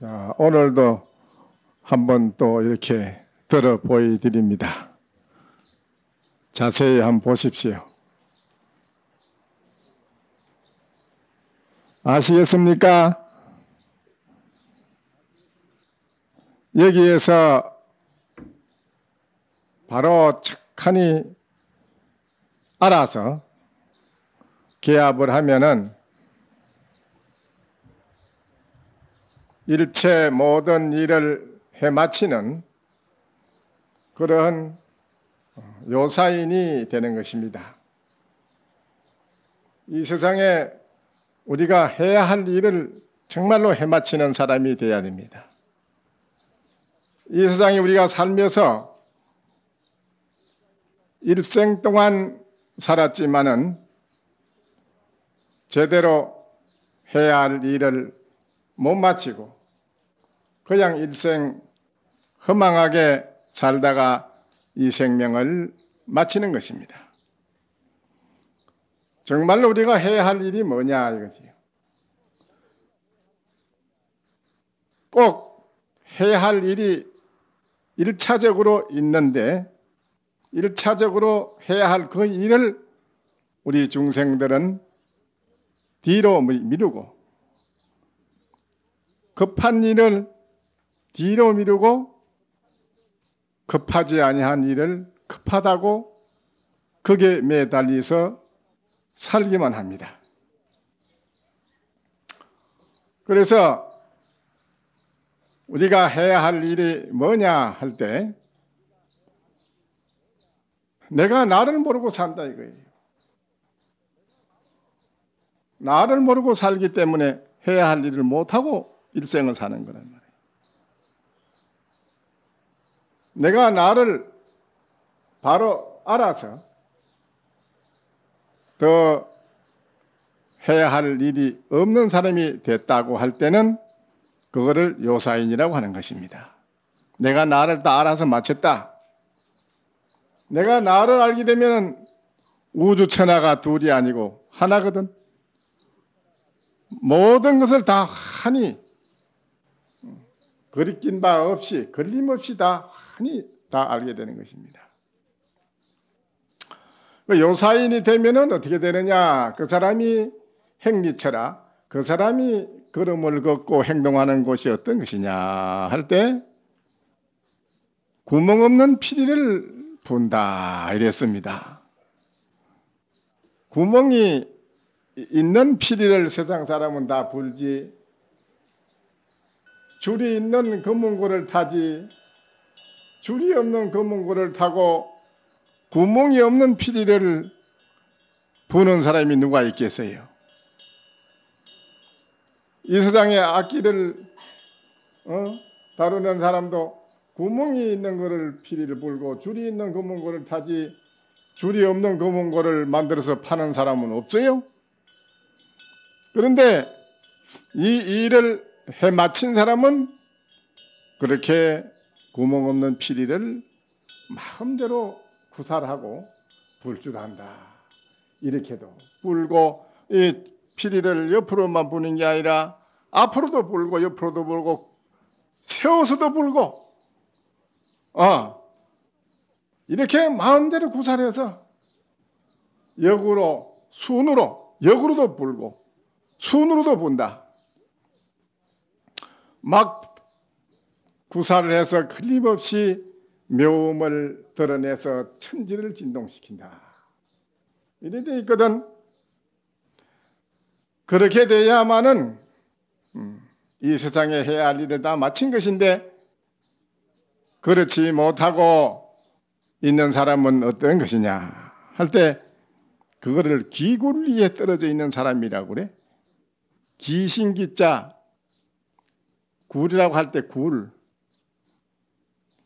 자, 오늘도 한번 또 이렇게 들어 보여드립니다. 자세히 한번 보십시오. 아시겠습니까? 여기에서 바로 착하니 알아서 계약을 하면은 일체 모든 일을 해마치는 그러한 어, 요사인이 되는 것입니다. 이 세상에 우리가 해야 할 일을 정말로 해마치는 사람이 되어야 됩니다. 이 세상에 우리가 살면서 일생 동안 살았지만은 제대로 해야 할 일을 못 마치고 그냥 일생 허망하게 살다가 이 생명을 마치는 것입니다. 정말로 우리가 해야 할 일이 뭐냐 이거지꼭 해야 할 일이 1차적으로 있는데 1차적으로 해야 할 그 일을 우리 중생들은 뒤로 미루고 급한 일을 뒤로 미루고 급하지 아니한 일을 급하다고 그게 매달려서 살기만 합니다. 그래서 우리가 해야 할 일이 뭐냐 할 때 내가 나를 모르고 산다 이거예요. 나를 모르고 살기 때문에 해야 할 일을 못하고 일생을 사는 거란 말이에요. 내가 나를 바로 알아서 더 해야 할 일이 없는 사람이 됐다고 할 때는 그거를 요사인이라고 하는 것입니다. 내가 나를 다 알아서 마쳤다. 내가 나를 알게 되면 우주 천하가 둘이 아니고 하나거든. 모든 것을 다 하니 그리낀 바 없이 걸림없이 다 많이 다 알게 되는 것입니다. 그 요사인이 되면은 어떻게 되느냐? 그 사람이 행리처라. 그 사람이 걸음을 걷고 행동하는 곳이 어떤 것이냐 할 때 구멍 없는 피리를 본다 이랬습니다. 구멍이 있는 피리를 세상 사람은 다 불지 줄이 있는 검은 고를 타지 줄이 없는 검은고를 타고 구멍이 없는 피리를 부는 사람이 누가 있겠어요? 이 세상의 악기를 어? 다루는 사람도 구멍이 있는 거를 피리를 불고 줄이 있는 검은고를 타지 줄이 없는 검은고를 만들어서 파는 사람은 없어요. 그런데 이 일을 해 마친 사람은 그렇게 구멍 없는 피리를 마음대로 구사하고불줄 안다. 이렇게도 불고 이 피리를 옆으로만 부는 게 아니라 앞으로도 불고 옆으로도 불고 세워서도 불고 어 이렇게 마음대로 구살해서 역으로 순으로 역으로도 불고 순으로도 분다. 막 구사를 해서 끊림없이 묘음을 드러내서 천지를 진동시킨다. 이런 데 있거든. 그렇게 돼야만은 음, 이 세상에 해야 할 일을 다 마친 것인데 그렇지 못하고 있는 사람은 어떤 것이냐 할 때 그거를 기굴리에 떨어져 있는 사람이라고 그래. 기신기자 굴이라고 할 때 굴.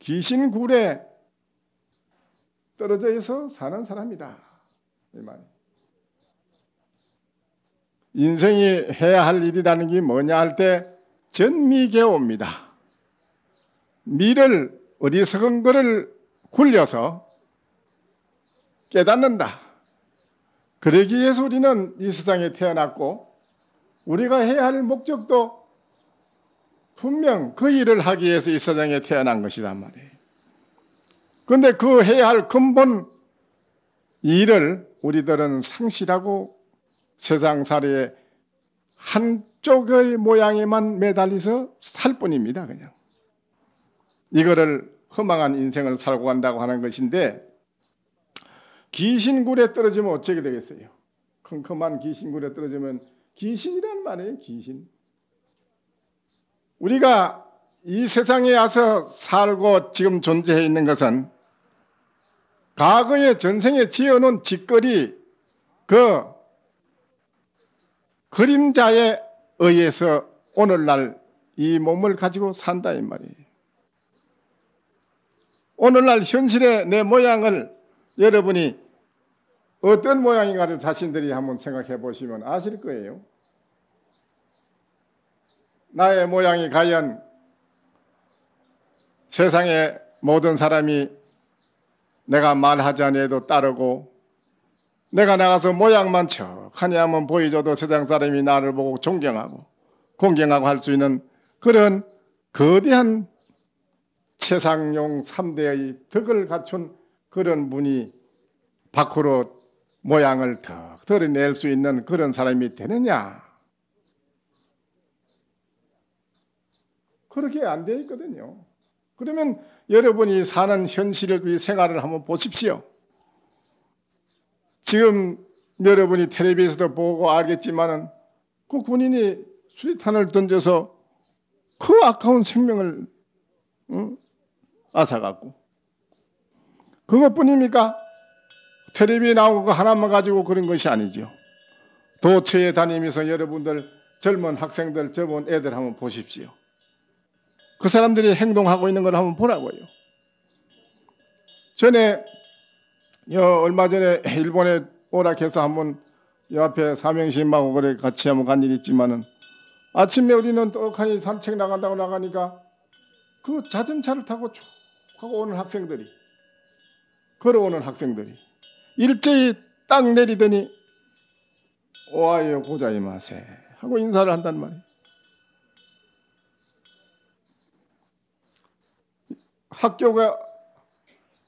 귀신굴에 떨어져 있어 사는 사람이다. 이 말. 인생이 해야 할 일이라는 게 뭐냐 할 때 전미개옵니다. 미를 어리석은 거를 굴려서 깨닫는다. 그러기 위해서 우리는 이 세상에 태어났고 우리가 해야 할 목적도 분명 그 일을 하기 위해서 이 세상에 태어난 것이란 말이에요. 그런데 그 해야 할 근본 일을 우리들은 상실하고 세상살이의 한쪽의 모양에만 매달려서 살 뿐입니다. 그냥 이거를 허망한 인생을 살고 간다고 하는 것인데 귀신굴에 떨어지면 어떻게 되겠어요? 컴컴한 귀신굴에 떨어지면 귀신이란 말이에요. 귀신. 우리가 이 세상에 와서 살고 지금 존재해 있는 것은 과거의 전생에 지어놓은 짓거리 그 그림자에 의해서 오늘날 이 몸을 가지고 산다 이 말이에요. 오늘날 현실의 내 모양을 여러분이 어떤 모양인가를 자신들이 한번 생각해 보시면 아실 거예요. 나의 모양이 과연 세상의 모든 사람이 내가 말하지 아니해도 따르고 내가 나가서 모양만 척하니 하면 보여줘도 세상 사람이 나를 보고 존경하고 공경하고 할 수 있는 그런 거대한 세상용 3대의 덕을 갖춘 그런 분이 밖으로 모양을 턱 드러낼 수 있는 그런 사람이 되느냐 그렇게 안 되어 있거든요. 그러면 여러분이 사는 현실을 위 생활을 한번 보십시오. 지금 여러분이 텔레비에서도 보고 알겠지만은 그 군인이 수리탄을 던져서 그 아까운 생명을 응? 앗아갖고 그것뿐입니까? 텔레비에 나온 거 하나만 가지고 그런 것이 아니죠. 도처에 다니면서 여러분들 젊은 학생들 젊은 애들 한번 보십시오. 그 사람들이 행동하고 있는 걸 한번 보라고요. 전에 얼마 전에 일본에 오락해서 한번 옆에 삼행시하고 그래 같이 한번 간일 있지만은 아침에 우리는 떡하니 산책 나간다고 나가니까 그 자전차를 타고 쭉 하고 오는 학생들이 걸어오는 학생들이 일제히 딱 내리더니 오아요 고자이마세 하고 인사를 한단 말이에요. 학교가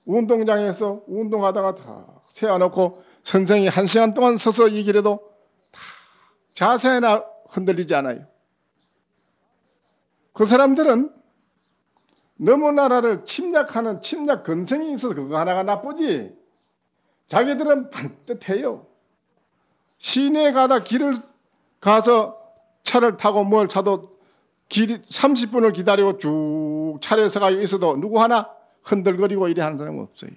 운동장에서 운동하다가 다 세워놓고 선생이 한 시간 동안 서서 이기해도다 자세나 흔들리지 않아요. 그 사람들은 너무 나라를 침략하는 침략 근성이 있어서 그거 하나가 나쁘지 자기들은 반듯해요. 시내에 가다 길을 가서 차를 타고 뭘 차도 길 30분을 기다리고 쭉 차례 서가지고 있어도 누구 하나 흔들거리고 이래 하는 사람은 없어요.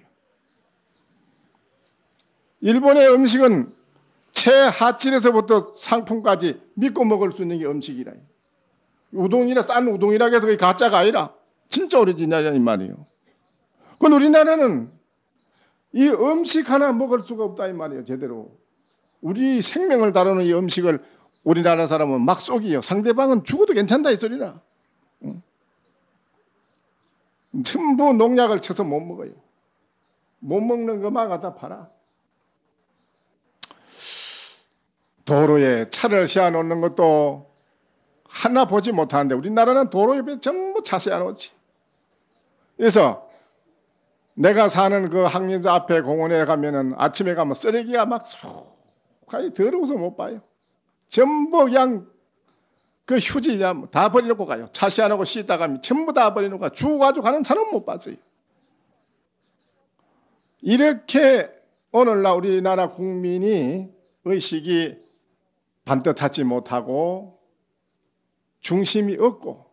일본의 음식은 최하층에서부터 상품까지 믿고 먹을 수 있는 게 음식이라. 우동이라 싼 우동이라 해서 그게 가짜가 아니라 진짜 오리지널이라는 말이에요. 그건 우리나라는 이 음식 하나 먹을 수가 없다 이 말이에요. 제대로. 우리 생명을 다루는 이 음식을 우리나라 사람은 막 속이요. 상대방은 죽어도 괜찮다 이 소리라. 전부 농약을 쳐서 못 먹어요. 못 먹는 것만 갖다 팔아. 도로에 차를 세워 놓는 것도 하나 보지 못하는데 우리나라는 도로 옆에 전부 차 세워 놓지. 그래서 내가 사는 그학년도 앞에 공원에 가면은 아침에 가면 쓰레기가 막쏙가니 더러워서 못 봐요. 전부 그냥 그 휴지 다버리고 가요. 차시 안 하고 씻다 가면 전부 다 버리는 거야. 주고 가지고 가는 사람 못 봤어요. 이렇게 오늘날 우리나라 국민이 의식이 반듯하지 못하고 중심이 없고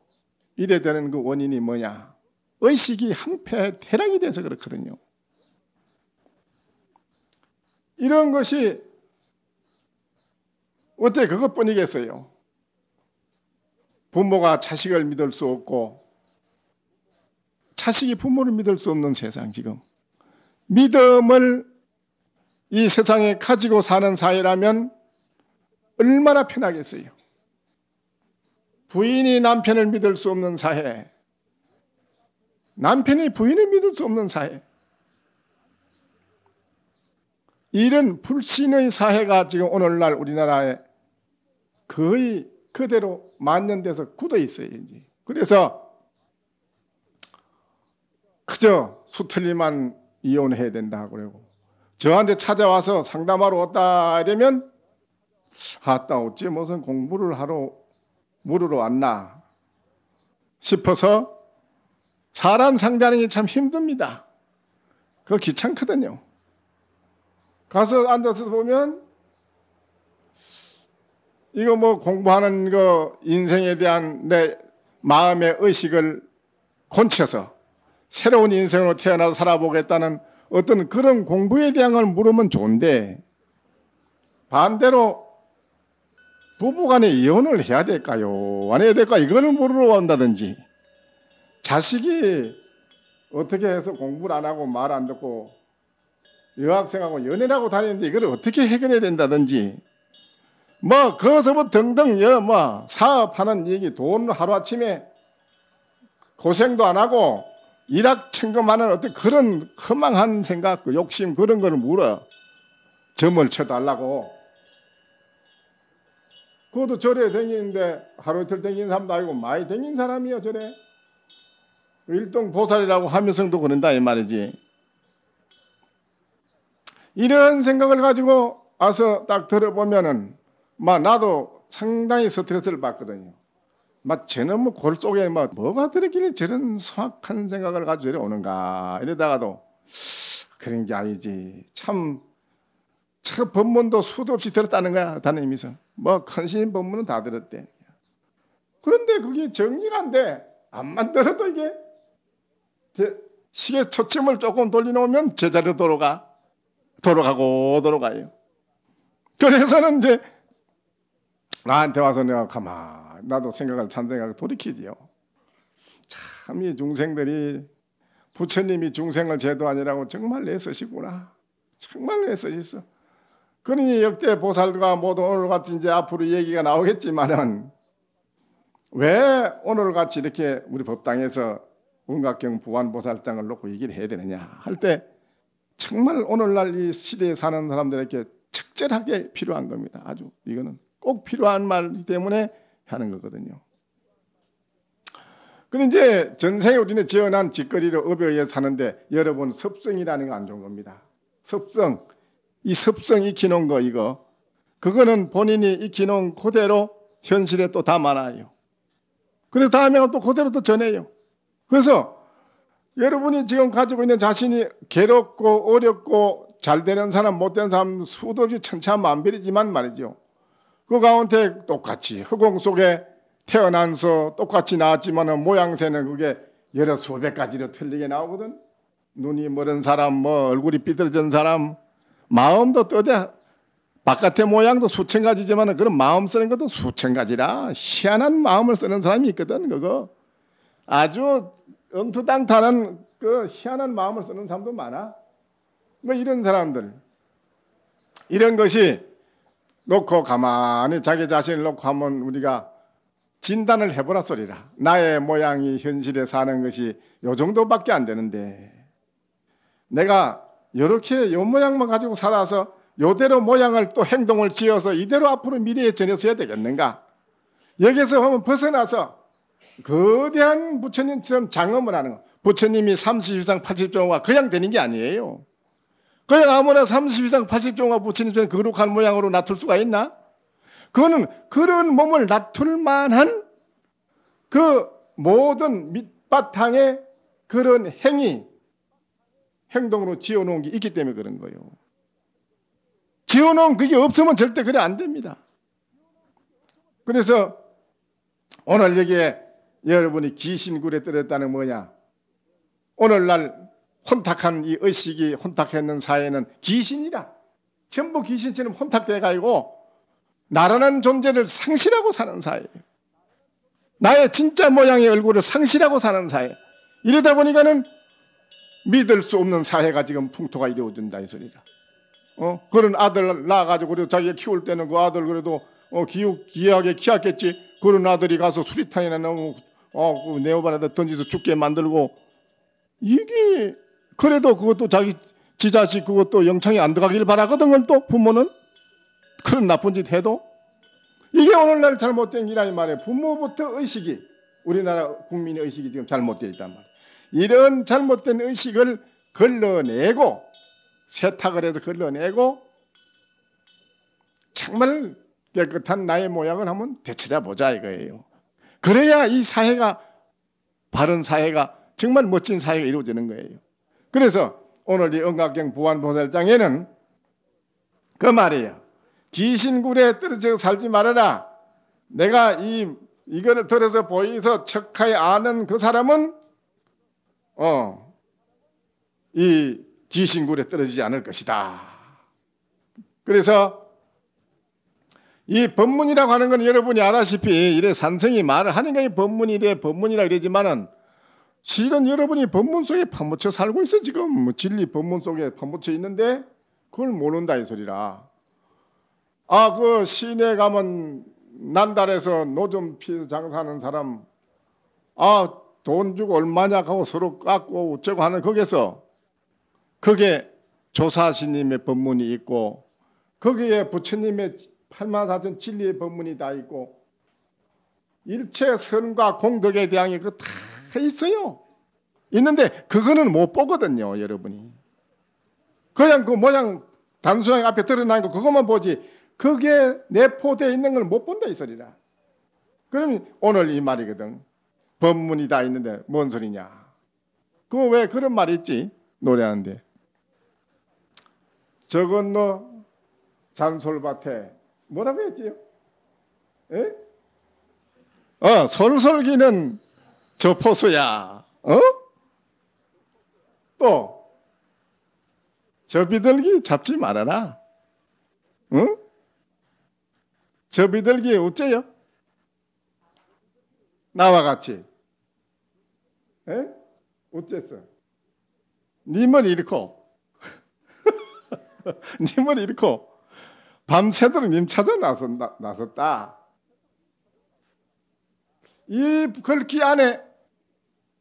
이래 되는 그 원인이 뭐냐. 의식이 한패 태량이 돼서 그렇거든요. 이런 것이 어때 그것뿐이겠어요? 부모가 자식을 믿을 수 없고 자식이 부모를 믿을 수 없는 세상 지금 믿음을 이 세상에 가지고 사는 사회라면 얼마나 편하겠어요. 부인이 남편을 믿을 수 없는 사회, 남편이 부인을 믿을 수 없는 사회, 이런 불신의 사회가 지금 오늘날 우리나라에 거의 그대로 만연돼서 굳어 있어요. 이제. 그래서 그저 수틀리만 이혼해야 된다 그러고 저한테 찾아와서 상담하러 왔다 이러면 아따 어찌 무슨 공부를 하러 물으러 왔나 싶어서 사람 상대하는 게 참 힘듭니다. 그거 귀찮거든요. 가서 앉아서 보면 이거 뭐 공부하는 거 인생에 대한 내 마음의 의식을 곤쳐서 새로운 인생으로 태어나 살아보겠다는 어떤 그런 공부에 대한 걸 물으면 좋은데 반대로 부부간에 이혼을 해야 될까요? 안 해야 될까? 이거를 물으러 온다든지 자식이 어떻게 해서 공부를 안 하고 말 안 듣고 여학생하고 연애 하고 다니는데 이걸 어떻게 해결해야 된다든지 뭐 거기서부터 등등 여뭐 사업하는 얘기 돈 하루아침에 고생도 안 하고 일학천금하는 어떤 그런 허망한 생각 그 욕심 그런 거를 물어 점을 쳐달라고 그것도 절에 댕기는데 하루 이틀 댕기는 사람도 아니고 많이 댕긴 사람이야 절에 일동 보살이라고 하면서도 그런다 이 말이지 이런 생각을 가지고 와서 딱 들어보면은 막 나도 상당히 스트레스를 받거든요. 막 쟤는 뭐골 속에 막 뭐가 들었길래 저런 소악한 생각을 가지고 오는가 이러다가도 그런 게 아니지. 참, 저 법문도 수도 없이 들었다는 거야, 담임이서. 뭐, 컨신 법문은 다 들었대. 그런데 그게 정리가 안 돼. 안만 들어도 이게 시계 초침을 조금 돌려놓으면 제자리로 돌아가. 돌아가고 돌아가요. 그래서는 이제 나한테 와서 내가 가만 나도 생각을 찬생각을 돌이키지요. 참 이 중생들이 부처님이 중생을 제도아니라고 정말 애쓰시구나. 정말 애쓰셨어. 그러니 역대 보살과 모두 오늘 같이 이제 앞으로 얘기가 나오겠지만은 왜 오늘 같이 이렇게 우리 법당에서 운각경 보안보살장을 놓고 얘기를 해야 되느냐 할때 정말 오늘날 이 시대에 사는 사람들에게 적절하게 필요한 겁니다. 아주 이거는 꼭 필요한 말이기 때문에 하는 거거든요. 그런데 이제 전생에 우리는 지어난 짓거리로 업에 의해 사는데 여러분 섭성이라는 건안 좋은 겁니다. 섭성, 이 섭성 익히는거 이거 그거는 본인이 익히는은 그대로 현실에 또 담아놔요. 그래서 다음에 또 그대로 또 전해요. 그래서 여러분이 지금 가지고 있는 자신이 괴롭고 어렵고 잘 되는 사람 못 되는 사람 수도 없이 천차만별이지만 말이죠. 그 가운데 똑같이 허공 속에 태어나서 똑같이 나왔지만 모양새는 그게 여러 수백 가지로 틀리게 나오거든. 눈이 멀은 사람, 뭐 얼굴이 삐뚤어진 사람, 마음도 또대 바깥의 모양도 수천 가지지만 그런 마음 쓰는 것도 수천 가지라 희한한 마음을 쓰는 사람이 있거든 그거 아주 엉투땅타는그 희한한 마음을 쓰는 사람도 많아. 뭐 이런 사람들. 이런 것이 놓고 가만히 자기 자신을 놓고 하면 우리가 진단을 해보라 소리라. 나의 모양이 현실에 사는 것이 요 정도밖에 안 되는데 내가 이렇게 요 모양만 가지고 살아서 요대로 모양을 또 행동을 지어서 이대로 앞으로 미래에 전해서야 되겠는가? 여기서 보면 벗어나서 거대한 부처님처럼 장엄을 하는 거. 부처님이 30 이상 80종화 그냥 되는 게 아니에요. 그냥 아무나 30 이상 80종화 부처님처럼 거룩한 모양으로 나툴 수가 있나? 그거는 그런 몸을 나툴 만한 그 모든 밑바탕에 그런 행위, 행동으로 지어놓은 게 있기 때문에 그런 거예요. 지어놓은 그게 없으면 절대 그래 안 됩니다. 그래서 오늘 여기에 여러분이 귀신굴에 떨었다는 뭐냐? 오늘날 혼탁한 이 의식이 혼탁했는 사회는 귀신이라. 전부 귀신처럼 혼탁돼가지고 나라는 존재를 상실하고 사는 사회예요. 나의 진짜 모양의 얼굴을 상실하고 사는 사회. 이러다 보니까는 믿을 수 없는 사회가 지금 풍토가 이루어진다 이 소리라. 어? 그런 아들 낳아가지고 그래도 자기가 키울 때는 그 아들 그래도 어, 기하게 키웠겠지. 그런 아들이 가서 수리탄이나 너무 어, 그 네오바라다 던져서 죽게 만들고 이게 그래도 그것도 자기 지자식 그것도 영창에 안 들어가길 바라거든또 부모는 그런 나쁜 짓 해도 이게 오늘날 잘못된 일이란이 말이에요 부모부터 의식이 우리나라 국민의 의식이 지금 잘못되어 있단 말이에요 이런 잘못된 의식을 걸러내고 세탁을 해서 걸러내고 정말 깨끗한 나의 모양을 한번 되찾아보자 이거예요 그래야 이 사회가 바른 사회가 정말 멋진 사회가 이루어지는 거예요. 그래서 오늘 이 은각경 보안보살장에는 그 말이에요. 귀신굴에 떨어져 살지 말아라. 내가 이 이거를 들어서 보이서 척하여 아는 그 사람은 어이 귀신굴에 떨어지지 않을 것이다. 그래서 이 법문이라고 하는 건 여러분이 알다시피 이래 산성이 말을 하니까 이 법문이 래 법문이라 그러지만은 실은 여러분이 법문 속에 파묻혀 살고 있어 지금 뭐 진리 법문 속에 파묻혀 있는데 그걸 모른다 이 소리라. 아 그 시내 가면 난달에서 노점 피해서 장사하는 사람 아 돈 주고 얼마냐 하고 서로 깎고 어쩌고 하는 거기서 그게 조사시님의 법문이 있고 거기에 부처님의 팔마사전 진리의 법문이 다 있고 일체 선과 공덕에 대한 게그다 있어요. 있는데 그거는 못 보거든요, 여러분이. 그냥 그 모양 단순하게 앞에 드러나는거 그것만 보지 그게 내포되어 있는 걸 못 본다 이 소리라. 그럼 오늘 이 말이거든. 법문이 다 있는데 뭔 소리냐. 그거 왜 그런 말이 있지? 노래하는데. 저건 너 잔솔밭에 뭐라고 했지요? 에? 어, 솔솔기는 저 포수야. 어? 또, 저 비둘기 잡지 말아라. 응? 저 비둘기 어째요? 나와 같이. 에? 어째서? 님을 잃고. 님을 잃고. 밤새도록 님 찾아 나선다, 나섰다. 이 글귀 그 안에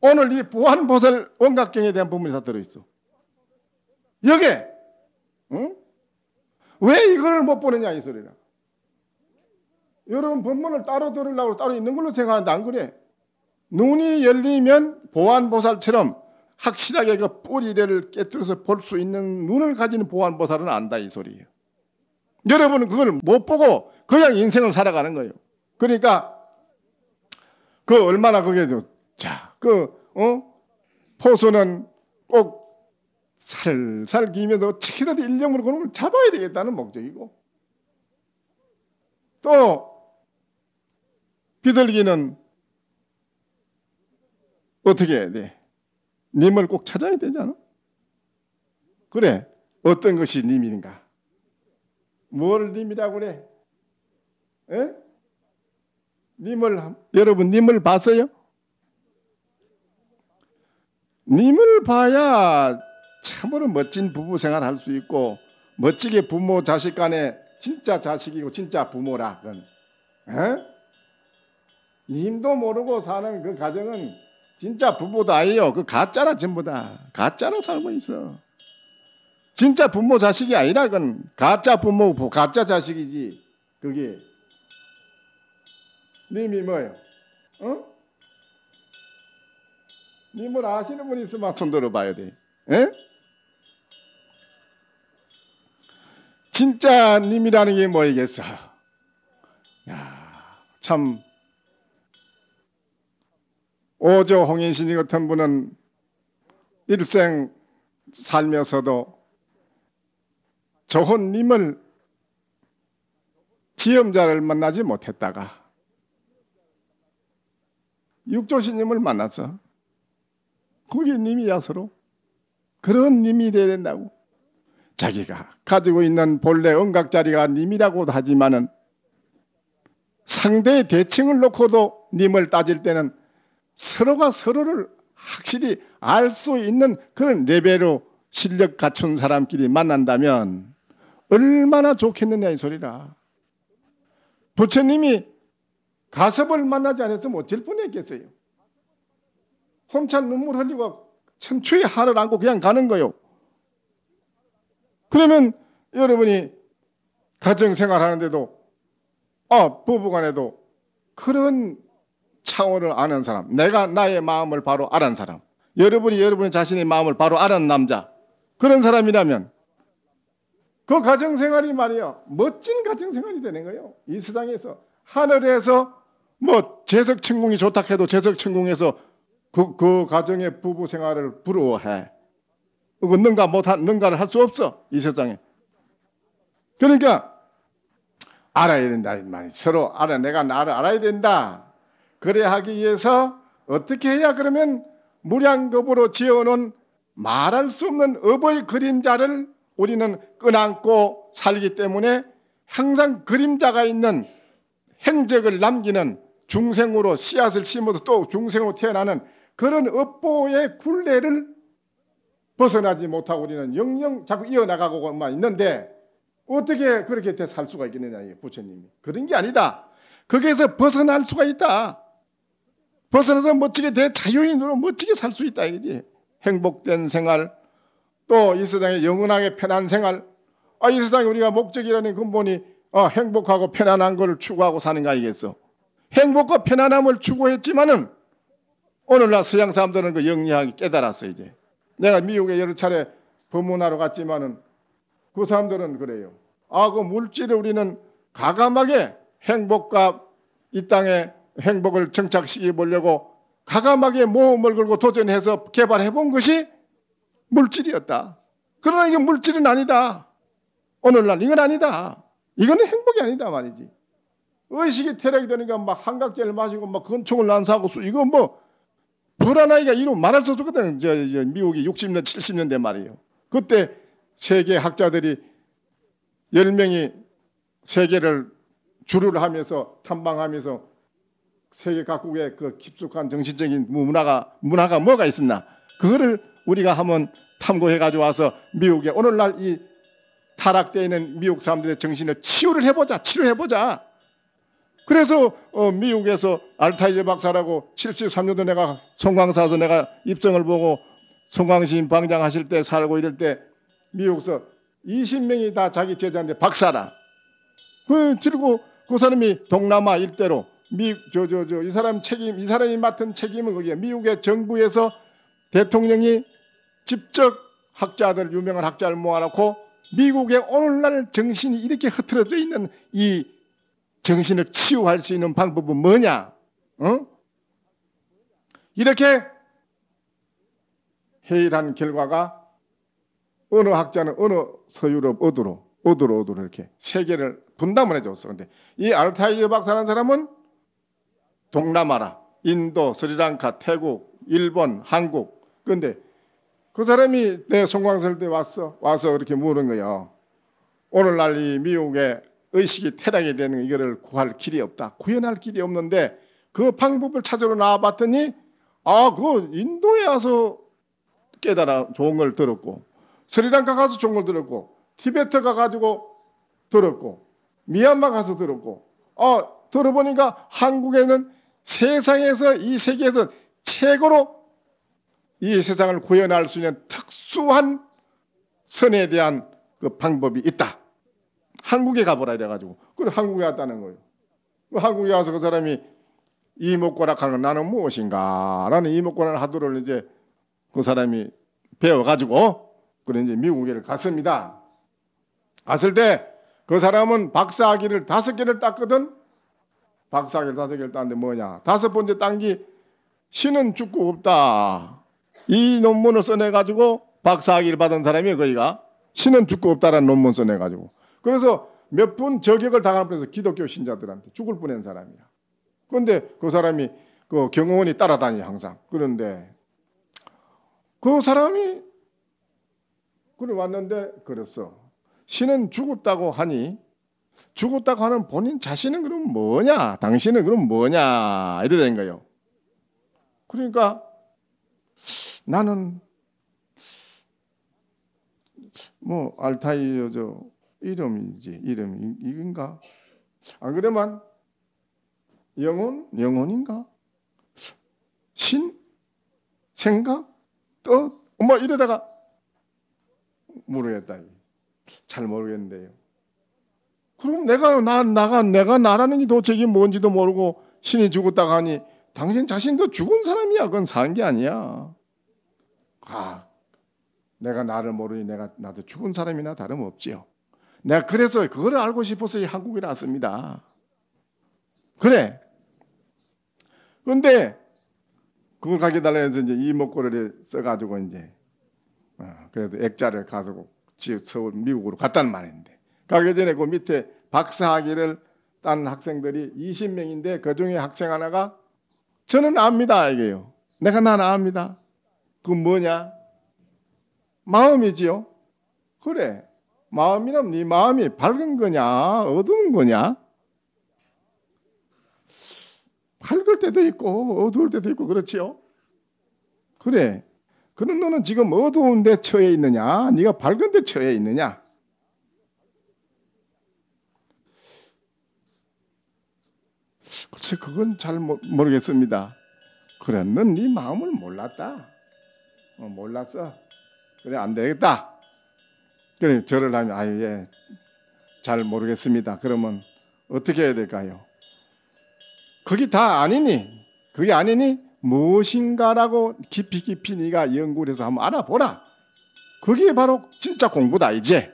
오늘 이 보안보살 원각경에 대한 부분이 다 들어있어. 여기에, 응? 왜 이걸 못 보느냐, 이 소리라. 여러분, 본문을 따로 들으려고 따로 있는 걸로 생각하는데 안 그래. 눈이 열리면 보안보살처럼 확실하게 그 뿌리를 깨뜨려서 볼 수 있는 눈을 가진 보안보살은 안다, 이 소리예요. 여러분은 그걸 못 보고 그냥 인생을 살아가는 거예요. 그러니까 그 얼마나 그게 자, 그 어? 포수는 꼭 살살 기면서 어떻라도 일념으로 그놈을 잡아야 되겠다는 목적이고 또 비둘기는 어떻게 해야 돼? 님을 꼭 찾아야 되잖아. 그래, 어떤 것이 님인가? 뭐를 님이라고 그래? 에? 님을 여러분 님을 봤어요? 님을 봐야 참으로 멋진 부부 생활할 수 있고 멋지게 부모 자식 간에 진짜 자식이고 진짜 부모라 그건. 에? 님도 모르고 사는 그 가정은 진짜 부부도 아니에요. 그 가짜라 전부 다 가짜로 살고 있어. 진짜 부모 자식이 아니라 그건 가짜 부모, 가짜 자식이지. 그게. 님이 네 뭐예요? 어? 님을 아시는 분이 있으면 손 들어봐야 돼. 에? 예? 진짜 님이라는 게 뭐이겠어? 야, 참. 오조 홍인신이 같은 분은 일생 살면서도 조혼님을 지음자를 만나지 못했다가 육조신님을 만나서 거기 님이 야서로 그런 님이 돼야 된다고 자기가 가지고 있는 본래 음각자리가 님이라고도 하지만은 상대의 대칭을 놓고도 님을 따질 때는 서로가 서로를 확실히 알 수 있는 그런 레벨로 실력 갖춘 사람끼리 만난다면 얼마나 좋겠느냐 이 소리라. 부처님이 가섭을 만나지 않았으면 어쩔 뻔했겠어요. 혼찬 눈물 흘리고 천추의 하를 안고 그냥 가는 거요. 그러면 여러분이 가정생활 하는데도 아 부부간에도 그런 차원을 아는 사람 내가 나의 마음을 바로 아는 사람 여러분이 여러분 자신의 마음을 바로 아는 남자 그런 사람이라면 그 가정 생활이 말이요. 멋진 가정 생활이 되는 거예요. 이 세상에서 하늘에서 뭐 재석 친공이 좋다 해도 재석 친공에서 그, 그 가정의 부부 생활을 부러워해. 그 능가 못한 능가를 할 수 없어 이 세상에. 그러니까 알아야 된다 말이 서로 알아 내가 나를 알아야 된다. 그래 하기 위해서 어떻게 해야 그러면 무량급으로 지어놓은 말할 수 없는 어버의 그림자를 우리는 끈안고 살기 때문에 항상 그림자가 있는 행적을 남기는 중생으로 씨앗을 심어서 또 중생으로 태어나는 그런 업보의 굴레를 벗어나지 못하고 우리는 영영 자꾸 이어나가고만 있는데 어떻게 그렇게 살 수가 있겠느냐, 부처님이. 그런 게 아니다. 거기에서 벗어날 수가 있다. 벗어나서 멋지게 돼 자유인으로 멋지게 살 수 있다, 이거지. 행복된 생활, 또이 세상에 영원하게 편한 생활. 아, 이 세상에 우리가 목적이라는 근본이 어, 행복하고 편안한 것을 추구하고 사는 거 아니겠어? 행복과 편안함을 추구했지만은 오늘날 서양 사람들은 그 영리하게 깨달았어 이제. 내가 미국에 여러 차례 법문하러 갔지만은 그 사람들은 그래요. 아, 그 물질을 우리는 가감하게 행복과 이 땅에 행복을 정착시켜 보려고 가감하게 모험을 걸고 도전해서 개발해 본 것이 물질이었다. 그러나 이게 물질은 아니다. 오늘날 이건 아니다. 이거는 행복이 아니다 말이지. 의식이 퇴락이 되니까 막 한각제를 마시고 막 건총을 난사하고 이건 뭐 불안하기가 이로 말할 수 없거든. 이 이제 미국이 60년, 70년대 말이에요. 그때 세계 학자들이 10명이 세계를 주류를 하면서 탐방하면서 세계 각국의 그 깊숙한 정신적인 문화가 문화가 뭐가 있었나 그거를 우리가 한번 탐구해 가져와서 미국에 오늘날 이 타락되어 있는 미국 사람들의 정신을 치유를 해보자, 치료해보자. 그래서 어, 미국에서 알타이제 박사라고 73년도 내가 송광사에서 내가 입증을 보고 송광신 방장하실 때 살고 이럴 때 미국에서 20명이 다 자기 제자인데 박사라. 그, 그리고 그 사람이 동남아 일대로 미, 저, 저, 저, 이 사람 책임, 이 사람이 맡은 책임은 거기에 미국의 정부에서 대통령이 직접 학자들 유명한 학자를 모아놓고 미국의 오늘날 정신이 이렇게 흐트러져 있는 이 정신을 치유할 수 있는 방법은 뭐냐? 어? 이렇게 회의한 결과가 어느 학자는 어느 서유럽 어디로 어디로 어디로 이렇게 세계를 분담을 해줬어. 근데 이 알타이어 박사라는 사람은 동남아라 인도, 스리랑카, 태국, 일본, 한국. 근데 그 사람이 내 송광설 때 왔어. 와서 그렇게 물은 거예요. 오늘날 이 미국의 의식이 태락이 되는 이거를 구할 길이 없다. 구현할 길이 없는데 그 방법을 찾으러 나와봤더니 아, 그 인도에 와서 깨달아 좋은 걸 들었고 스리랑카 가서 좋은 걸 들었고 티베트 가가지고 들었고 미얀마 가서 들었고 어 들어보니까 한국에는 세상에서 이 세계에서 최고로 이 세상을 구현할 수 있는 특수한 선에 대한 그 방법이 있다. 한국에 가보라 이래가지고. 그래 한국에 왔다는 거예요. 그 한국에 와서 그 사람이 이목고락하는 나는 무엇인가? 라는 이목고락 하도를 이제 그 사람이 배워가지고 그래 이제 미국에 갔습니다. 갔을 때 그 사람은 박사학위를 다섯 개를 땄거든. 박사학위를 다섯 개를 땄는데 뭐냐? 다섯 번째 딴게 신은 죽고 없다. 이 논문을 써내가지고 박사학위를 받은 사람이 거기가 신은 죽고 없다라는 논문 써내가지고 그래서 몇 분 저격을 당할 뻔해서 기독교 신자들한테 죽을 뻔한 사람이야. 그런데 그 사람이 그 경호원이 따라다니 항상. 그런데 그 사람이 그래 왔는데 그랬어. 신은 죽었다고 하니 죽었다고 하는 본인 자신은 그럼 뭐냐? 당신은 그럼 뭐냐? 이래 된 거예요. 그러니까 나는 뭐 알타이 어저 이름이지 이름 이인가? 안 그러면 영혼 영혼인가? 신 생각 뜻 엄마 뭐 이러다가 모르겠다. 잘 모르겠는데요. 그럼 내가 나 나가 내가 나라는 게 도대체 뭔지도 모르고 신이 죽었다가 하니 당신 자신도 죽은 사람이야. 그건 사는 게 아니야. 아, 내가 나를 모르니 내가 나도 죽은 사람이나 다름없지요. 내가 그래서 그걸 알고 싶어서 이 한국에 왔습니다. 그래. 근데 그걸 가게 달라 해서 이제 이 목걸이를 써가지고 이제 어, 그래도 액자를 가지고 서울 미국으로 갔단 말인데 가기 전에 그 밑에 박사 학위를 딴 학생들이 20명인데 그 중에 학생 하나가 저는 압니다 이게요. 내가 난 압니다. 그 뭐냐? 마음이지요. 그래. 마음이란 네 마음이 밝은 거냐, 어두운 거냐? 밝을 때도 있고 어두울 때도 있고 그렇지요. 그래. 그런 너는 지금 어두운 데 처해 있느냐? 네가 밝은 데 처해 있느냐? 글쎄 그건 잘 모르겠습니다. 그래, 넌 네 마음을 몰랐다. 어, 몰랐어. 그래 안 되겠다. 그래 저를 하면 아유 예, 잘 모르겠습니다. 그러면 어떻게 해야 될까요? 그게 다 아니니 그게 아니니 무엇인가라고 깊이 깊이 네가 연구를 해서 한번 알아보라. 그게 바로 진짜 공부다 이제.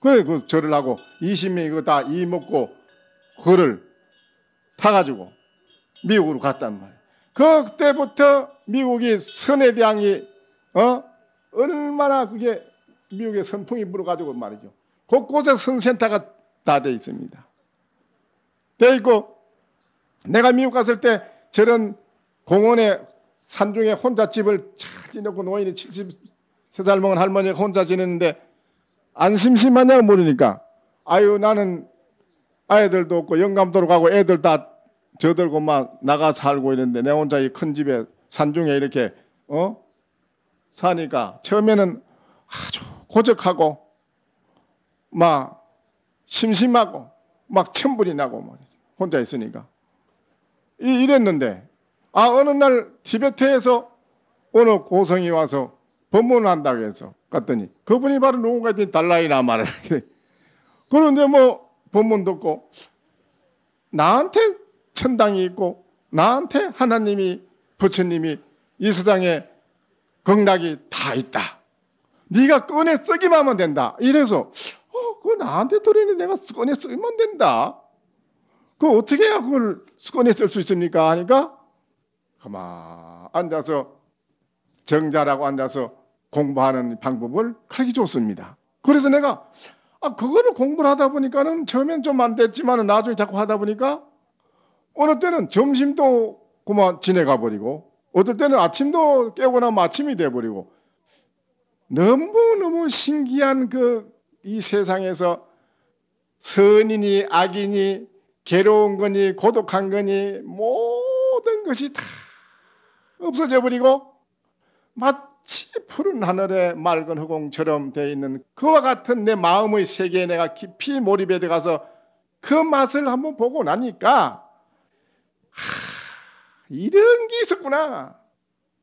그래 그 절을 하고 20명 이거 다 이먹고 그를 타가지고 미국으로 갔단 말이야. 그때부터 미국이 선에 대항이 어? 얼마나 그게 미국의 선풍이 불어가지고 말이죠. 곳곳에 선센터가 다 돼 있습니다. 돼 있고 내가 미국 갔을 때 저런 공원에 산중에 혼자 집을 잘 지내고 노인이 73살 먹은 할머니가 혼자 지내는데 안 심심하냐고 물으니까 아유 나는 아이들도 없고 영감도로 가고 애들 다 저들고만 나가 살고 있는데 내 혼자 이 큰 집에 산중에 이렇게 어 사니까 처음에는 아주 고적하고 막 심심하고 막 천불이 나고 말 뭐 혼자 있으니까 이, 이랬는데 아 어느 날 티베트에서 어느 고성이 와서 법문을 한다고 해서 갔더니 그분이 바로 누군가 했더니 달라이라마를 그런데 뭐 법문 듣고 나한테 천당이 있고 나한테 하나님이 부처님이 이 세상에 극락이 다 있다. 네가 꺼내 쓰기만 하면 된다. 이래서 어, 그거 나한테 들어있는 내가 꺼내 쓰면 된다. 그 어떻게 해야 그걸 꺼내 쓸 수 있습니까? 하니까 가만 앉아서 정자라고 앉아서 공부하는 방법을 가르쳐 줬습니다. 그래서 내가 아, 그거를 공부를 하다 보니까는 처음엔 좀 안 됐지만 나중에 자꾸 하다 보니까 어느 때는 점심도 그만 지내가 버리고 어떨 때는 아침도 깨고 나면 아침이 돼버리고 너무너무 신기한 그 이 세상에서 선인이 악인이 괴로운 거니 고독한 거니 모든 것이 다 없어져 버리고 마치 푸른 하늘에 맑은 허공처럼 되어 있는 그와 같은 내 마음의 세계에 내가 깊이 몰입해 들어가서 그 맛을 한번 보고 나니까 하, 이런 게 있었구나.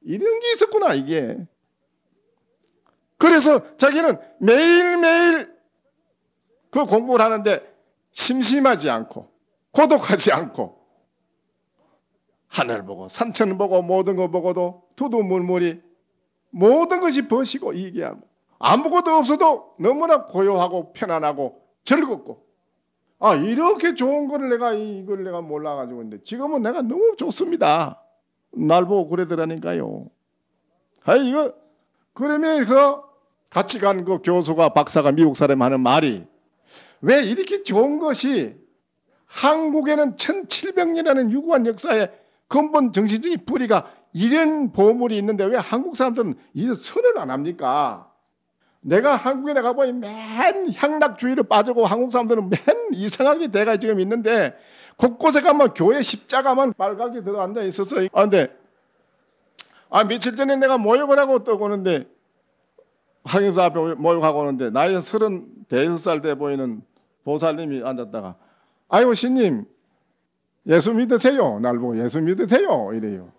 이런 게 있었구나, 이게. 그래서 자기는 매일매일 그 공부를 하는데 심심하지 않고 고독하지 않고 하늘 보고 산천 보고 모든 거 보고도 두두물물이 모든 것이 벗이고 이기하고 아무것도 없어도 너무나 고요하고 편안하고 즐겁고 아 이렇게 좋은 거를 내가 이걸 내가 몰라가지고 근데 지금은 내가 너무 좋습니다. 날 보고 그러더라니까요. 아 이거 그러면서 같이 간 그 교수가 박사가 미국 사람 하는 말이 왜 이렇게 좋은 것이 한국에는 1700년이라는 유구한 역사에 근본 정신적인 뿌리가 이런 보물이 있는데 왜 한국 사람들은 이런 선을 안 합니까? 내가 한국에 나가보니 맨 향락주의로 빠지고 한국 사람들은 맨 이상하게 내가 지금 있는데 곳곳에 가면 교회 십자가만 빨갛게 들어앉아 있어아 근데 아 며칠 전에 내가 모욕을 하고 또 오는데 학임사 앞에 모욕하고 오는데 나이 서른 대여섯 살 돼 보이는 보살님이 앉았다가 아이고 신님 예수 믿으세요 날 보고 예수 믿으세요 이래요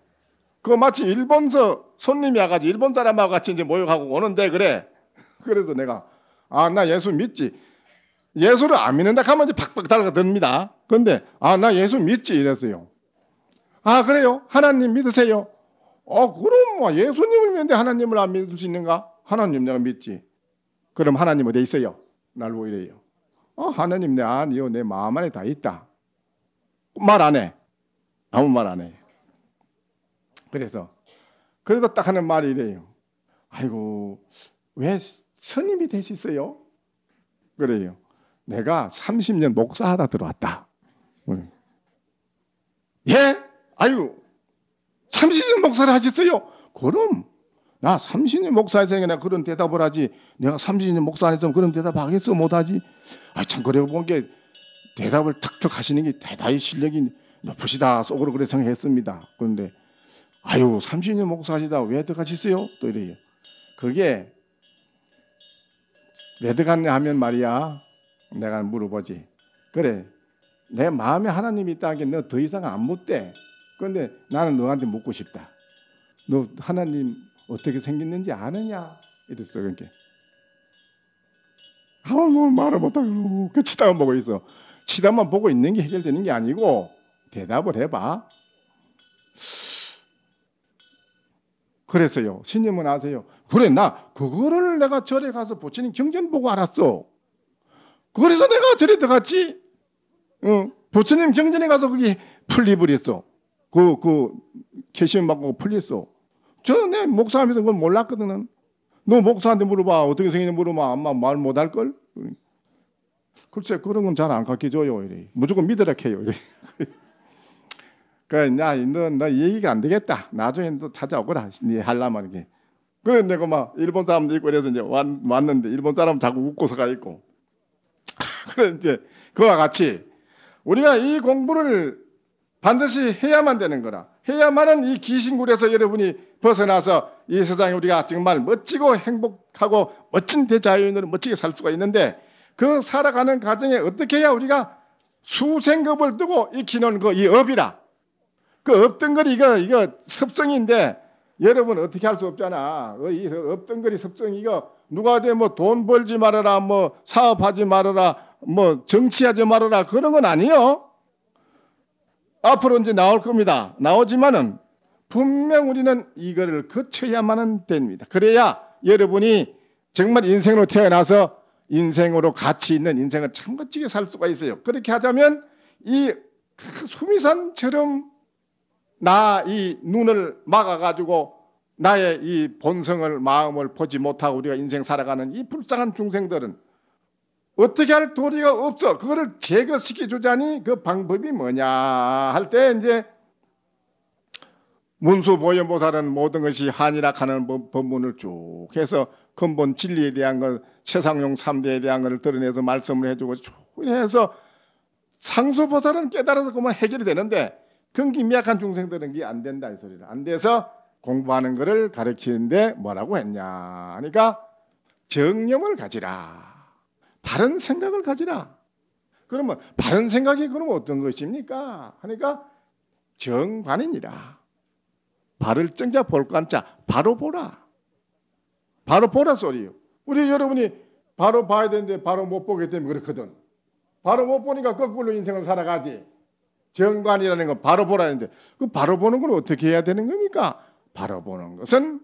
그거 마치 일본서 손님이 와가지고 일본 사람하고 같이 이제 모욕하고 오는데 그래 그래서 내가 아 나 예수 믿지. 예수를 안 믿는다 하면 이제 박박 달라듭니다. 그런데 아 나 예수 믿지 이랬어요. 아 그래요? 하나님 믿으세요? 어 그럼 뭐 예수님을 믿는데 하나님을 안 믿을 수 있는가? 하나님 내가 믿지. 그럼 하나님 어디 있어요? 날 보이래요. 어 하나님 내 안이요 내 마음 안에 다 있다. 말 안 해. 아무 말 안 해. 그래서 그래서 딱 하는 말이 이래요. 아이고 왜 선임이 되시세요? 그래요. 내가 30년 목사하다 들어왔다. 예? 아유, 30년 목사를 하셨어요? 그럼. 나 30년 목사에서 내가 그런 대답을 하지. 내가 30년 목사에서 그런 대답 하겠어? 못하지? 아, 참, 그러 본게 대답을 탁탁 하시는 게 대단히 실력이 높으시다. 속으로 그래 생각했습니다. 그런데, 아유, 30년 목사시다. 왜 들어가셨어요? 또 이래요. 그게 레드 갔냐 하면 말이야 내가 물어보지. 그래 내 마음에 하나님이 있다 하기엔 너더 이상 안 묻대. 그런데 나는 너한테 묻고 싶다. 너 하나님 어떻게 생겼는지 아느냐? 이랬어 그러니까. 아무 뭐 말을 못하고 그 치다만 보고 있어. 치다만 보고 있는 게 해결되는 게 아니고 대답을 해봐. 그래서요. 신님은 아세요. 그래 나 그거를 내가 절에 가서 부처님 경전 보고 알았어. 그래서 내가 절에 들어갔지. 어, 부처님 경전에 가서 그게 풀립을 했어. 그, 그, 캐시엄 받고 풀렸어. 저는 내 목사하면서 그걸 몰랐거든. 너 목사한테 물어봐. 어떻게 생겼냐 물어봐. 아마 말 못할걸? 글쎄, 그런 건 잘 안 가르쳐줘요. 이래. 무조건 믿으라 해요. 그러니까, 야, 너, 너 얘기가 안 되겠다. 나중에 또 찾아오거라. 네 하려면 이게. 그래 내가 그 막 일본 사람도 있고 그래서 이제 왔, 는데 일본 사람 자꾸 웃고서 가 있고 그래 이제 그와 같이 우리가 이 공부를 반드시 해야만 되는 거라 해야만은 이귀신굴에서 여러분이 벗어나서 이 세상에 우리가 정말 멋지고 행복하고 멋진 대자연으로 멋지게 살 수가 있는데 그 살아가는 과정에 어떻게 해야 우리가 수생급을 두고 익히는 그 이 업이라 그 업덩거리 이거 이거 습성인데 여러분 어떻게 할 수 없잖아. 어, 이 업덩거리 섭정 이거 누가 돼뭐돈 벌지 말아라 뭐 사업하지 말아라 뭐 정치하지 말아라 그런 건 아니요. 앞으로 이제 나올 겁니다. 나오지만은 분명 우리는 이거를 거쳐야만은 됩니다. 그래야 여러분이 정말 인생으로 태어나서 인생으로 가치 있는 인생을 참멋지게 살 수가 있어요. 그렇게 하자면 이 그 수미산처럼 나이 눈을 막아가지고 나의 이 본성을 마음을 보지 못하고 우리가 인생 살아가는 이 불쌍한 중생들은 어떻게 할 도리가 없어. 그거를 제거시켜 주자니 그 방법이 뭐냐 할 때 이제 문수 보현보살은 모든 것이 한이라 하는 법문을 쭉 해서 근본 진리에 대한 것, 세상용 3대에 대한 것을 드러내서 말씀을 해주고 쭉 해서 상수보살은 깨달아서 그만 해결이 되는데 경기 미약한 중생들은 이게 안 된다 이 소리를 안 돼서 공부하는 것을 가르치는데 뭐라고 했냐 그니까 정념을 가지라 바른 생각을 가지라 그러면 바른 생각이 그러면 어떤 것입니까 하니까 정관이니라 발을 정자 볼관자 바로 보라 바로 보라 소리요 우리 여러분이 바로 봐야 되는데 바로 못 보기 때문 그렇거든 바로 못 보니까 거꾸로 인생을 살아가지 정관이라는 건 바로 보라는데 그 바로 보는 걸 어떻게 해야 되는 겁니까? 바로 보는 것은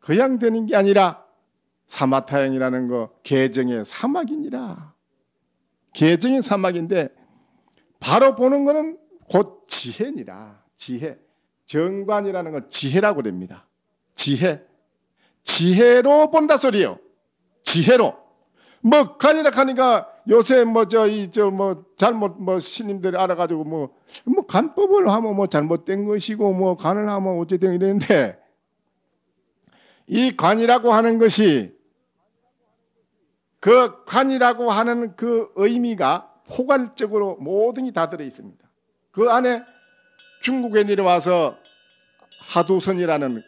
그양 되는 게 아니라 사마타형이라는 거 계정의 사막이니라. 계정의 사막인데 바로 보는 거는 곧 지혜니라. 지혜. 정관이라는 걸 지혜라고 됩니다. 지혜. 지혜로 본다 소리요. 지혜로. 먹간이라 뭐 하니까 요새 뭐 저 이 저뭐 뭐 잘못 뭐 신임들이 알아가지고 뭐뭐 뭐 간법을 하면 뭐 잘못된 것이고 뭐 간을 하면 어쨌든 이랬는데 이 관이라고 하는 것이 그 관이라고 하는 그 의미가 포괄적으로 모든 게 다 들어 있습니다. 그 안에 중국에 내려와서 하도선이라는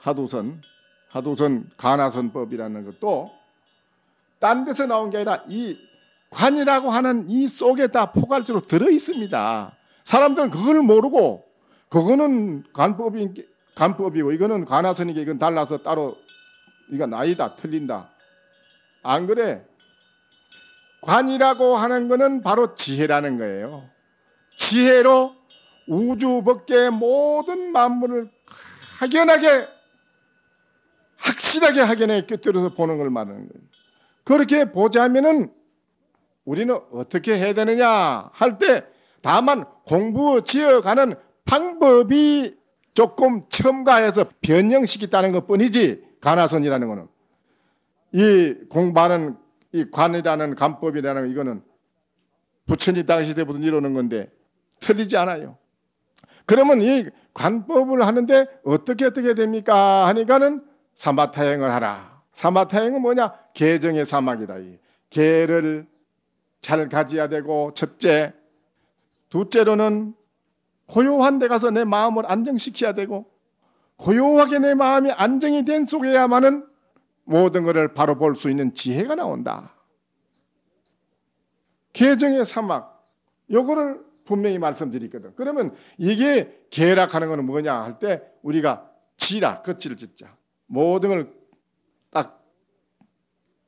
하도선, 하도선 간화선법이라는 것도 딴 데서 나온 게 아니라 이 관이라고 하는 이 속에 다 포괄적으로 들어 있습니다. 사람들은 그걸 모르고 그거는 관법이 관법이고 이거는 관하선이게 이건 달라서 따로 이건 아니다 틀린다. 안 그래? 관이라고 하는 거는 바로 지혜라는 거예요. 지혜로 우주 밖의 모든 만물을 확연하게 확실하게 확연하게 꿰뚫어서 보는 걸 말하는 거예요. 그렇게 보자면은 우리는 어떻게 해야 되느냐 할 때 다만 공부 지어가는 방법이 조금 첨가해서 변형시켰다는 것 뿐이지 가나선이라는 거는 이 공부하는 이 관이라는 간법이라는 이거는 부처님 당시 때부터 이루는 건데 틀리지 않아요. 그러면 이 관법을 하는데 어떻게 어떻게 됩니까? 하니까는 사마타행을 하라. 사마타행은 뭐냐? 계정의 사막이다. 계를 잘 가져야 되고 첫째, 둘째로는 고요한 데 가서 내 마음을 안정시켜야 되고 고요하게 내 마음이 안정이 된 속에야만은 모든 것을 바로 볼 수 있는 지혜가 나온다. 계정의 사막, 요거를 분명히 말씀드리거든. 그러면 이게 계락하는 것은 뭐냐 할 때 우리가 지라, 거치 그 짓자. 모든 걸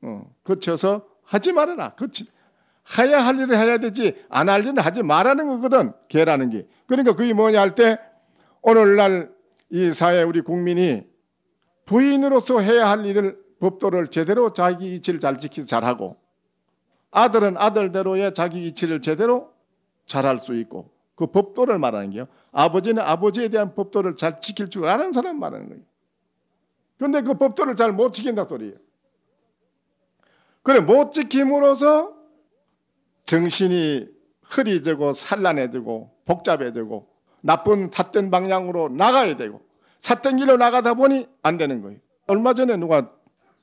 어, 거쳐서 하지 말아라. 거치, 해야 할 일을 해야 되지 안 할 일은 하지 말라는 거거든. 개라는 게. 그러니까 그게 뭐냐 할 때 오늘날 이 사회 우리 국민이 부인으로서 해야 할 일을 법도를 제대로 자기 위치를 잘 지키고 잘하고 아들은 아들대로의 자기 위치를 제대로 잘할 수 있고 그 법도를 말하는 게요. 아버지는 아버지에 대한 법도를 잘 지킬 줄 아는 사람 말하는 거예요. 그런데 그 법도를 잘 못 지킨다 소리예요. 그래 못 지킴으로써 정신이 흐리되고 산란해지고 복잡해지고 나쁜 삿된 방향으로 나가야 되고 삿된 길로 나가다 보니 안 되는 거예요. 얼마 전에 누가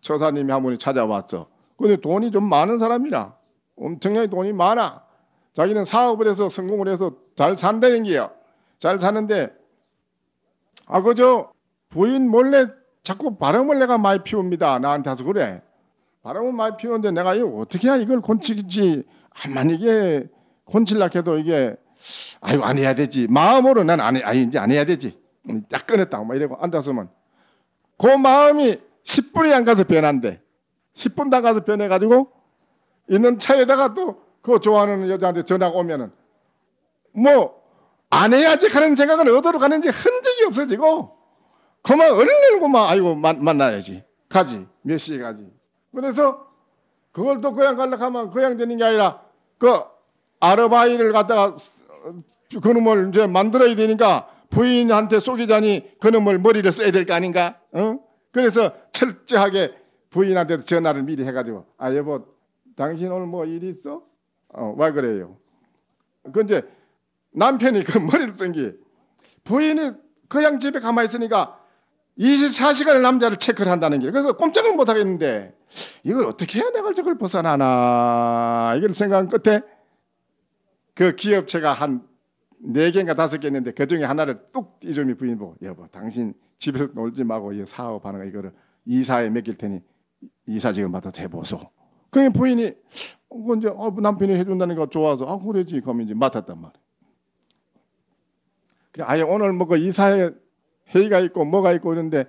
처사님이한 분이 찾아왔어. 근데 돈이 좀 많은 사람이라 엄청나게 돈이 많아. 자기는 사업을 해서 성공을 해서 잘 산다는 게요. 잘 사는데 아 그저 부인 몰래 자꾸 바람을 내가 많이 피웁니다. 나한테 와서 그래. 바람은 많이 피우는데 내가 이거 어떻게 해야 이걸 건치지 아만 이게 건칠라 해도 이게 아유 안 해야 되지. 마음으로 난 안 해. 아 이제 안 해야 되지. 딱 끊었다. 막 이러고 앉아서만 그 마음이 10분이 안 가서 변한대. 10분 다 가서 변해가지고 있는 차에다가 또그 좋아하는 여자한테 전화가 오면은 뭐 안 해야지 하는 생각은 어디로 가는지 흔적이 없어지고 그만 얼른 그만 아이고 만, 만나야지 가지 몇 시에 가지 그래서 그걸 또 고향 갈라 하면 고향 되는 게 아니라 그 아르바이를 갖다가 어, 그놈을 이제 만들어야 되니까 부인한테 속이자니 그놈을 머리를 써야 될 거 아닌가? 어? 그래서 철저하게 부인한테 전화를 미리 해가지고 아 여보 당신 오늘 뭐 일이 있어? 어, 왜 그래요? 그이 남편이 그 머리를 쓴 게 부인이 그양 집에 가만히 있으니까 2 4시간 남자를 체크를 한다는 게 그래서 꼼짝을 못 하겠는데 이걸 어떻게 해야 내가 저걸 벗어나나 이걸 생각한 끝에 그 기업체가 한 네 개인가 다섯 개 있는데 그 중에 하나를 뚝 이점이 부인 보고 여보 당신 집에서 놀지 말고 이 사업하는 거 이거를 이사에 맡길 테니 이사 지금 맡아서 해보소. 그게 부인이 그 이제 어, 남편이 해준다는 거 좋아서 아그래지 그럼 이제 맡았단 말이야. 그래 아예 오늘 뭐그 이사에 회의가 있고 뭐가 있고 이런데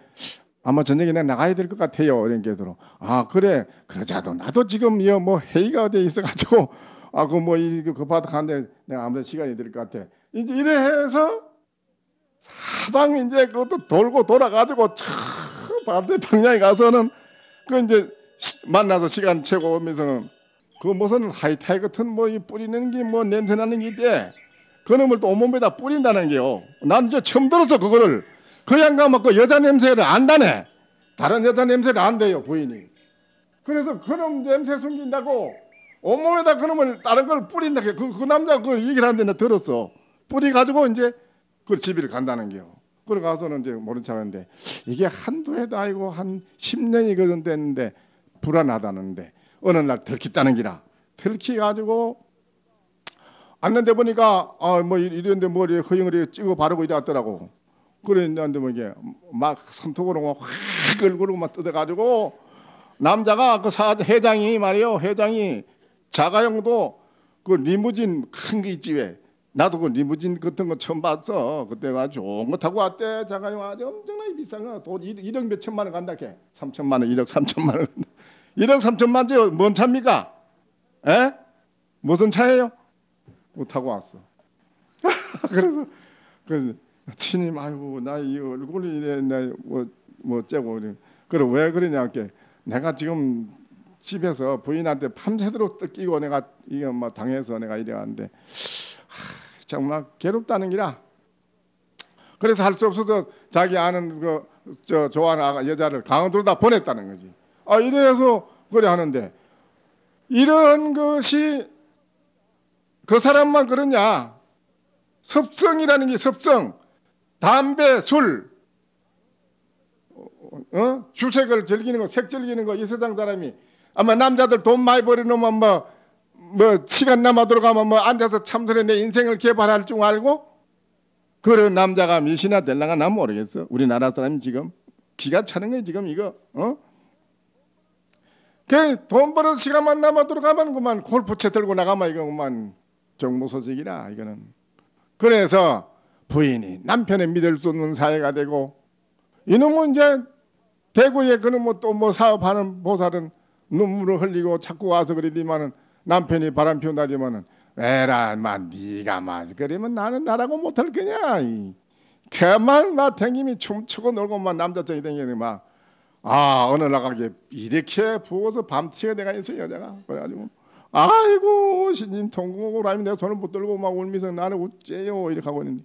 아마 저녁에 내가 나가야 될 것 같아요. 어린 게더러 아 그래 그러자도 나도 지금 이뭐 회의가 돼 있어가지고 아그 뭐 이 그 바닥 하는데 내가 아무래도 시간이 될 것 같아. 이제 이래 해서 사방 이제 그것도 돌고 돌아가지고 차 반대 평양에 가서는 그 이제 만나서 시간 채고 오면서는 그 무슨 하이타이 같은 뭐이 뿌리는 게 뭐 냄새 나는 게있그 대 놈을 또 온몸에다 뿌린다는 게요. 난 이제 처음 들어서 그거를 그 양가 먹고 여자 냄새를 안다네. 다른 여자 냄새를 안대요 부인이. 그래서 그놈 냄새 숨긴다고 온몸에다 그놈을 다른 걸 뿌린다. 그, 그 남자 그 얘기를 하는데 나 들었어. 뿌리가지고 이제 그 집을 간다는 게요. 그러 가서는 이제 모른 척 하는데 이게 한두 해도 아니고 한 10년이거든 됐는데 불안하다는데 어느 날들키다는 기라. 들키가지고 앉는데 보니까 아 뭐 이런데 머리에 허영을 찍어 바르고 이래 왔더라고. 그랬는데 뭐 이게 막손톱으로확 얼굴로 막 뜯어가지고 남자가 그 사, 회장이 말이요 회장이 자가용도 그 리무진 큰게 있지 왜 나도 그 리무진 같은 거 처음 봤어 그때가 좋은 거 타고 왔대 자가용 아주 엄청나게 비싼 거돈 1억 몇 천만 원 간다 걔 3천만 원 1억 3천만 원 1억 3천만 원 뭔 차입니까 에? 무슨 차예요? 그 타고 왔어 그래서 그 친님 아이고 나 이 얼굴이 내뭐뭐 뭐 째고 그래 왜 그러냐 할게 내가 지금 집에서 부인한테 밤새도록 뜯기고 내가 이게 막 뭐 당해서 내가 이래가는데 정말 괴롭다는 기라 그래서 할 수 없어서 자기 아는 그 저 좋아하는 여자를 강원도로 다 보냈다는 거지 아 이래서 그래 하는데 이런 것이 그 사람만 그러냐 섭성이라는 게 섭성 담배, 술, 어? 어? 주색을 즐기는 거, 색 즐기는 거, 이 세상 사람이 아마 남자들 돈 많이 버리놓으면 뭐, 뭐, 시간 남아도록 하면 뭐 앉아서 참선해 내 인생을 개발할 줄 알고 그런 남자가 미시나 될랑가 나 모르겠어. 우리나라 사람이 지금 기가 차는 거야, 지금 이거. 어? 그돈 버는 시간만 남아도록 하면 그만 골프채 들고 나가면 이거 그만 정보 소식이라 이거는. 그래서 부인이 남편의 믿을 수 없는 사회가 되고 이놈은 이제 대구에 그놈 또뭐 뭐 사업하는 보살은 눈물을 흘리고 자꾸 와서 그러더만은 남편이 바람 피운다지만은 에라 마 네가 마 그러면 나는 나라고 못할 거냐 이. 그만 막 댕김이 춤추고 놀고만 남자들이 댕기는 막아 어느 나가게 이렇게 부어서 밤티에 내가 있어 여자가 그래가지고 아이고 신님 통곡으로 하면 내가 손을 못 들고 막 울면서 나는 어째요 이렇게 하고 있는데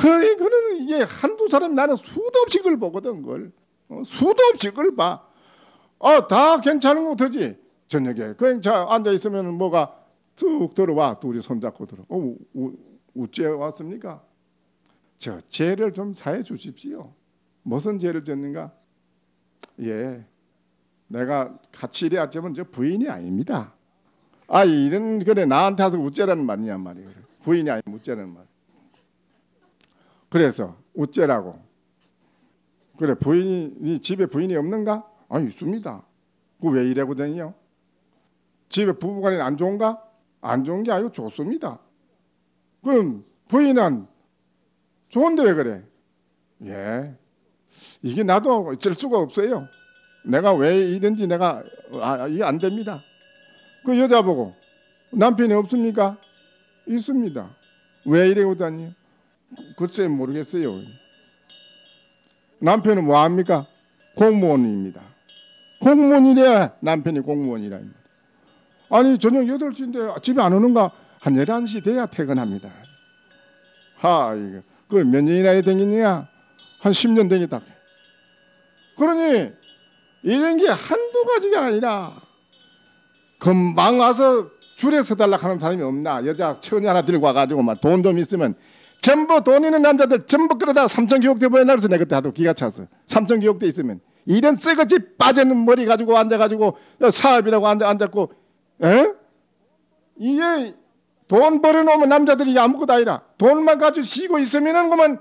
그래, 그는 이게 한두 사람 나는 수도 없이 그걸 보거든, 그걸. 어, 수도 없이 그걸 봐. 어, 다 괜찮은 거 되지? 저녁에. 그냥 자, 앉아있으면 뭐가 쭉 들어와. 둘이 손잡고 들어. 어, 우, 우, 우째 왔습니까? 저, 죄를 좀 사해 주십시오. 무슨 죄를 졌는가? 예. 내가 같이 일해왔지만 저 부인이 아닙니다. 아, 이런, 그래, 나한테 와서 우째라는 말이냐 말이에요. 부인이 아니면 우째라는 말. 그래서 어째라고. 그래 부인이 집에 부인이 없는가? 아 있습니다. 그 왜 이래거든요. 집에 부부간에 안 좋은가? 안 좋은 게 아니고 좋습니다. 그럼 부인은 좋은데 왜 그래? 예. 이게 나도 어쩔 수가 없어요. 내가 왜 이든지 내가 아, 이게 안 됩니다. 그 여자 보고 남편이 없습니까? 있습니다. 왜 이래고 다니? 글쎄 모르겠어요. 남편은 뭐합니까? 공무원입니다. 공무원이래 남편이 공무원이라 아니 저녁 8시인데 집에 안 오는가? 한 11시 돼야 퇴근합니다. 하 이거 그몇 년이나 댕기느냐? 한 10년 댕기다. 그러니 이런 게 한두 가지가 아니라 금방 와서 줄에 서달라 하는 사람이 없나? 여자 천이 하나 들고 와가지고 돈좀 있으면 전부 돈 있는 남자들 전부 끌어다 삼천교육대 보내놔 그래서 내 그때 하도 기가 차서 삼천교육대 있으면 이런 쓰거지 빠져는 머리 가지고 앉아가지고 사업이라고 앉아, 앉았고 에? 이게 돈 벌어놓으면 남자들이 아무것도 아니라 돈만 가지고 쉬고 있으면은 그만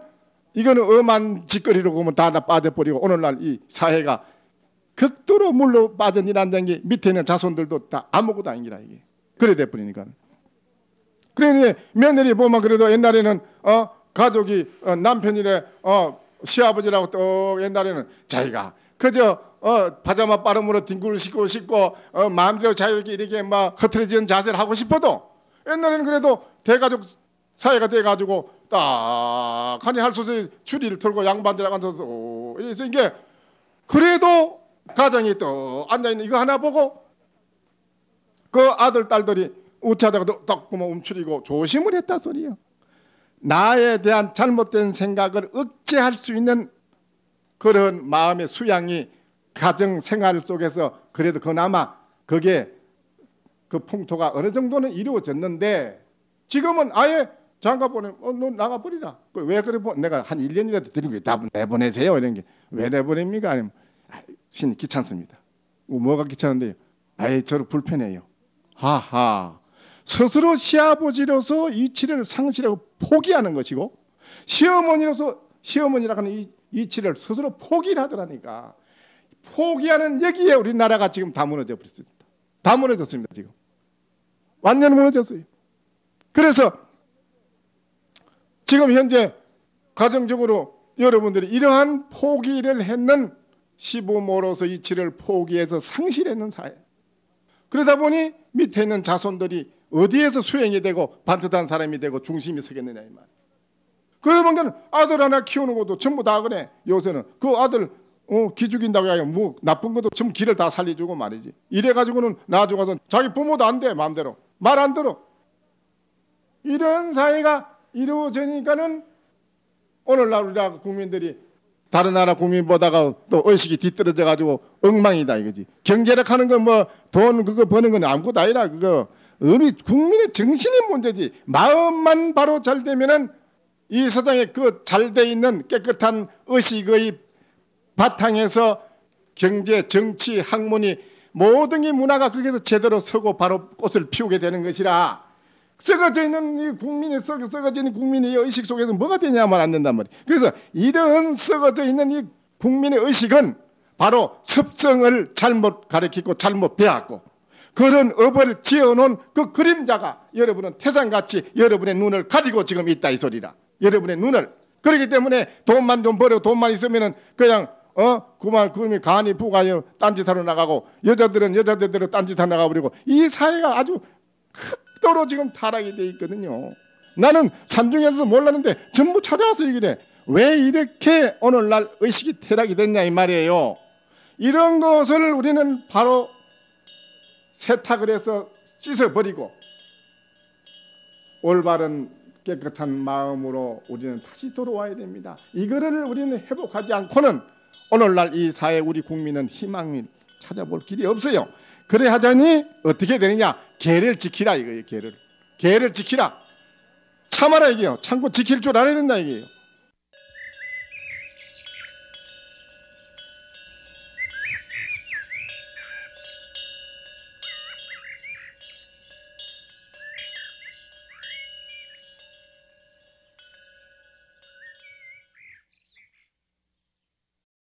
이거는 엄한 짓거리로 보면 다, 다 빠져버리고 오늘날 이 사회가 극도로 물로 빠진 일한다는 게 밑에 있는 자손들도 다 아무것도 아니라 이게 그래 돼버리니까 그러니 며느리 보면 그래도 옛날에는 어, 가족이 어, 남편이래 어, 시아버지라고 또 옛날에는 자기가 그저 어, 바자마 빠름으로 뒹굴 씻고 씻고 어, 마음대로 자유롭게 이렇게 막 흐트러지는 자세를 하고 싶어도 옛날에는 그래도 대가족 사회가 돼가지고 딱하니 할수있 추리를 털고 양반들하고 앉아서 그래서 이게 그래도 가정이 또 앉아있는 이거 하나 보고 그 아들 딸들이 우차다가도 딱 구멍 움츠리고 조심을 했다 소리야 나에 대한 잘못된 생각을 억제할 수 있는 그런 마음의 수양이 가정 생활 속에서 그래도 그나마 그게 그 풍토가 어느 정도는 이루어졌는데 지금은 아예 장가 보내 어, 너 나가 버리라. 그 왜 그래 보 내가 한 1년이라도 드린 게답 내보내세요. 이런 게 왜 내보냅니까? 아니면 아, 신 귀찮습니다. 뭐, 뭐가 귀찮은데 요 아예 저를 불편해요. 하하. 스스로 시아버지로서 이치를 상실하고 포기하는 것이고 시어머니로서 시어머니라고 하는 이 이치를 스스로 포기를 하더라니까 포기하는 여기에 우리나라가 지금 다 무너져 버렸습니다. 다 무너졌습니다 지금 완전히 무너졌어요. 그래서 지금 현재 가정적으로 여러분들이 이러한 포기를 했는 시부모로서 이치를 포기해서 상실했는 사회. 그러다 보니 밑에 있는 자손들이 어디에서 수행이 되고 반듯한 사람이 되고 중심이 서겠느냐 이 말. 그러다 보니까 아들 하나 키우는 것도 전부 다 그래. 요새는 그 아들 어, 기죽인다고 하면 뭐 나쁜 것도 전부 길을 다 살려주고 말이지. 이래 가지고는 나중에 가서 자기 부모도 안돼 마음대로 말 안 들어. 이런 사회가 이루어지니까는 오늘날 우리 국민들이 다른 나라 국민보다가 또 의식이 뒤떨어져 가지고 엉망이다 이거지. 경제력 하는 건뭐돈 그거 버는 건 아무것도 아니라 그거 우리 국민의 정신이 문제지 마음만 바로 잘 되면은 이 세상에 그잘 돼 있는 깨끗한 의식의 바탕에서 경제, 정치, 학문이 모든 이 문화가 거기서 제대로 서고 바로 꽃을 피우게 되는 것이라 썩어져 있는 이 국민이 썩, 썩어져 있는 국민의 의식 속에서 뭐가 되냐면 안 된단 말이에요. 그래서 이런 썩어져 있는 이 국민의 의식은 바로 습성을 잘못 가르치고 잘못 배웠고 그런 업을 지어놓은 그 그림자가 여러분은 태산같이 여러분의 눈을 가지고 지금 있다 이 소리라. 여러분의 눈을. 그렇기 때문에 돈만 좀 벌어 돈만 있으면은 그냥 어 그만 그놈이 간이 부가여 딴짓하러 나가고 여자들은 여자들대로 딴짓하러 나가버리고 이 사회가 아주 극도로 지금 타락이 돼 있거든요. 나는 산중에서 몰랐는데 전부 찾아와서 얘기해. 왜 이렇게 오늘날 의식이 퇴락이 됐냐 이 말이에요. 이런 것을 우리는 바로 세탁을 해서 씻어버리고 올바른 깨끗한 마음으로 우리는 다시 돌아와야 됩니다. 이거를 우리는 회복하지 않고는 오늘날 이 사회 우리 국민은 희망이 찾아볼 길이 없어요. 그래 하자니 어떻게 되느냐? 개를 지키라 이거예요. 개를 개를 지키라 참아라 이게요. 참고 지킬 줄 알아야 된다 이게요.